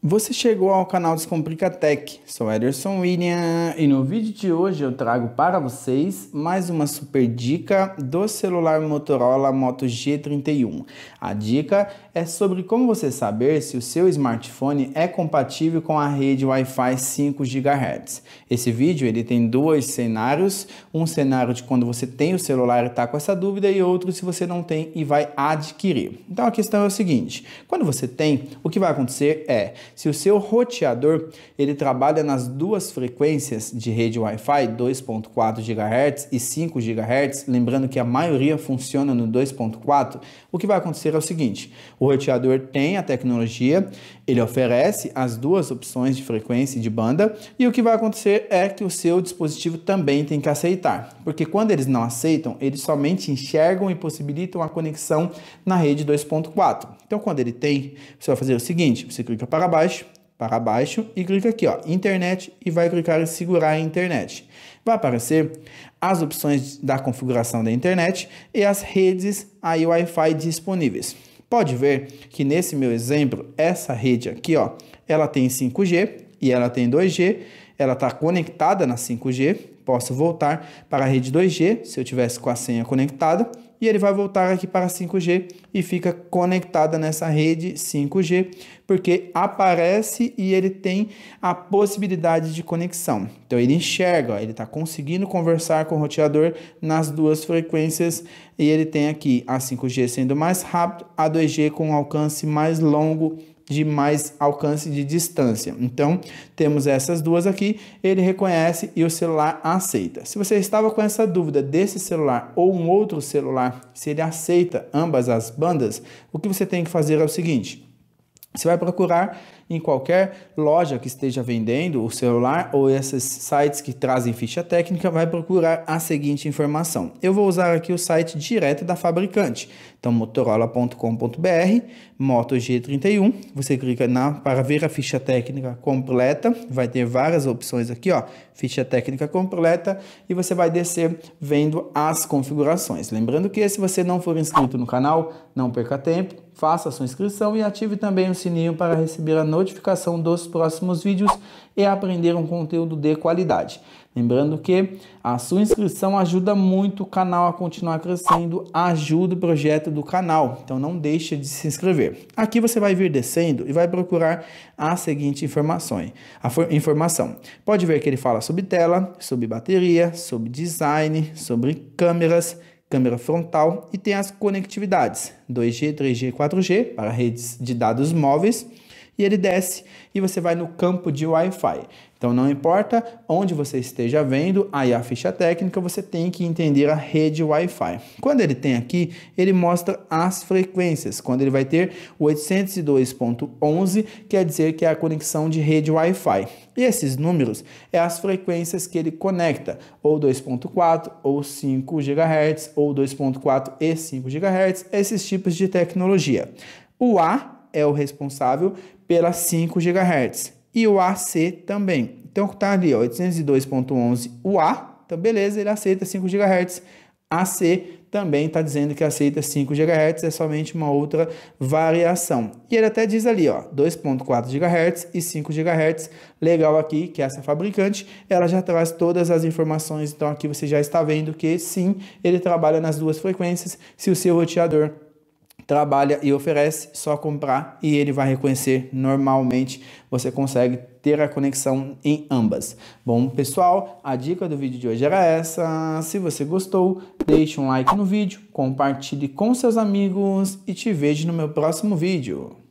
Você chegou ao canal Descomplica Tech, sou Ederson William e no vídeo de hoje eu trago para vocês mais uma super dica do celular Motorola Moto G31. A dica é sobre como você saber se o seu smartphone é compatível com a rede Wi-Fi 5 GHz. Esse vídeo ele tem dois cenários, um cenário de quando você tem o celular e está com essa dúvida e outro se você não tem e vai adquirir. Então a questão é o seguinte, quando você tem, o que vai acontecer é se o seu roteador ele trabalha nas duas frequências de rede Wi-Fi, 2.4 GHz e 5 GHz, lembrando que a maioria funciona no 2.4, o que vai acontecer é o seguinte: o roteador tem a tecnologia, ele oferece as duas opções de frequência e de banda, e o que vai acontecer é que o seu dispositivo também tem que aceitar, porque quando eles não aceitam, eles somente enxergam e possibilitam a conexão na rede 2.4. Então, quando ele tem, você vai fazer o seguinte: você clica para baixo baixo, para baixo e clica aqui, ó, internet e vai clicar em segurar a internet. Vai aparecer as opções da configuração da internet e as redes aí Wi-Fi disponíveis. Pode ver que nesse meu exemplo, essa rede aqui, ó, ela tem 5G e ela tem 2G, ela está conectada na 5G. Posso voltar para a rede 2G se eu tivesse com a senha conectada e ele vai voltar aqui para 5G e fica conectada nessa rede 5G, porque aparece e ele tem a possibilidade de conexão. Então ele enxerga, ele está conseguindo conversar com o roteador nas duas frequências e ele tem aqui a 5G sendo mais rápido, a 2G com alcance mais longo de mais alcance de distância. Então, temos essas duas aqui, ele reconhece e o celular aceita. Se você estava com essa dúvida desse celular ou um outro celular, se ele aceita ambas as bandas, o que você tem que fazer é o seguinte: você vai procurar em qualquer loja que esteja vendendo o celular ou esses sites que trazem ficha técnica, vai procurar a seguinte informação. Eu vou usar aqui o site direto da fabricante. Então, motorola.com.br, Moto G31. Você clica na para ver a ficha técnica completa. Vai ter várias opções aqui, ó. Ficha técnica completa. E você vai descer vendo as configurações. Lembrando que se você não for inscrito no canal, não perca tempo faça sua inscrição e ative também o sininho para receber a notificação dos próximos vídeos e aprender um conteúdo de qualidade. Lembrando que a sua inscrição ajuda muito o canal a continuar crescendo, ajuda o projeto do canal, então não deixe de se inscrever. Aqui você vai vir descendo e vai procurar a seguinte informações. A informação. Pode ver que ele fala sobre tela, sobre bateria, sobre design, sobre câmeras, câmera frontal e tem as conectividades 2G, 3G, 4G para redes de dados móveis e ele desce e você vai no campo de Wi-Fi. Então não importa onde você esteja vendo, aí a ficha técnica você tem que entender a rede Wi-Fi. Quando ele tem aqui, ele mostra as frequências. Quando ele vai ter 802.11, quer dizer que é a conexão de rede Wi-Fi. E esses números é as frequências que ele conecta, ou 2.4 ou 5 GHz ou 2.4 e 5 GHz, esses tipos de tecnologia. O A é o responsável pelas 5 GHz e o AC também. Então tá ali, 802.11 o A, então beleza, ele aceita 5 GHz. AC também está dizendo que aceita 5 GHz, é somente uma outra variação. E ele até diz ali, ó, 2.4 GHz e 5 GHz. Legal aqui que essa fabricante, ela já traz todas as informações. Então aqui você já está vendo que sim, ele trabalha nas duas frequências. Se o seu roteador trabalha e oferece, só comprar e ele vai reconhecer normalmente. Você consegue ter a conexão em ambas. Bom, pessoal, a dica do vídeo de hoje era essa. Se você gostou, deixe um like no vídeo, compartilhe com seus amigos e te vejo no meu próximo vídeo.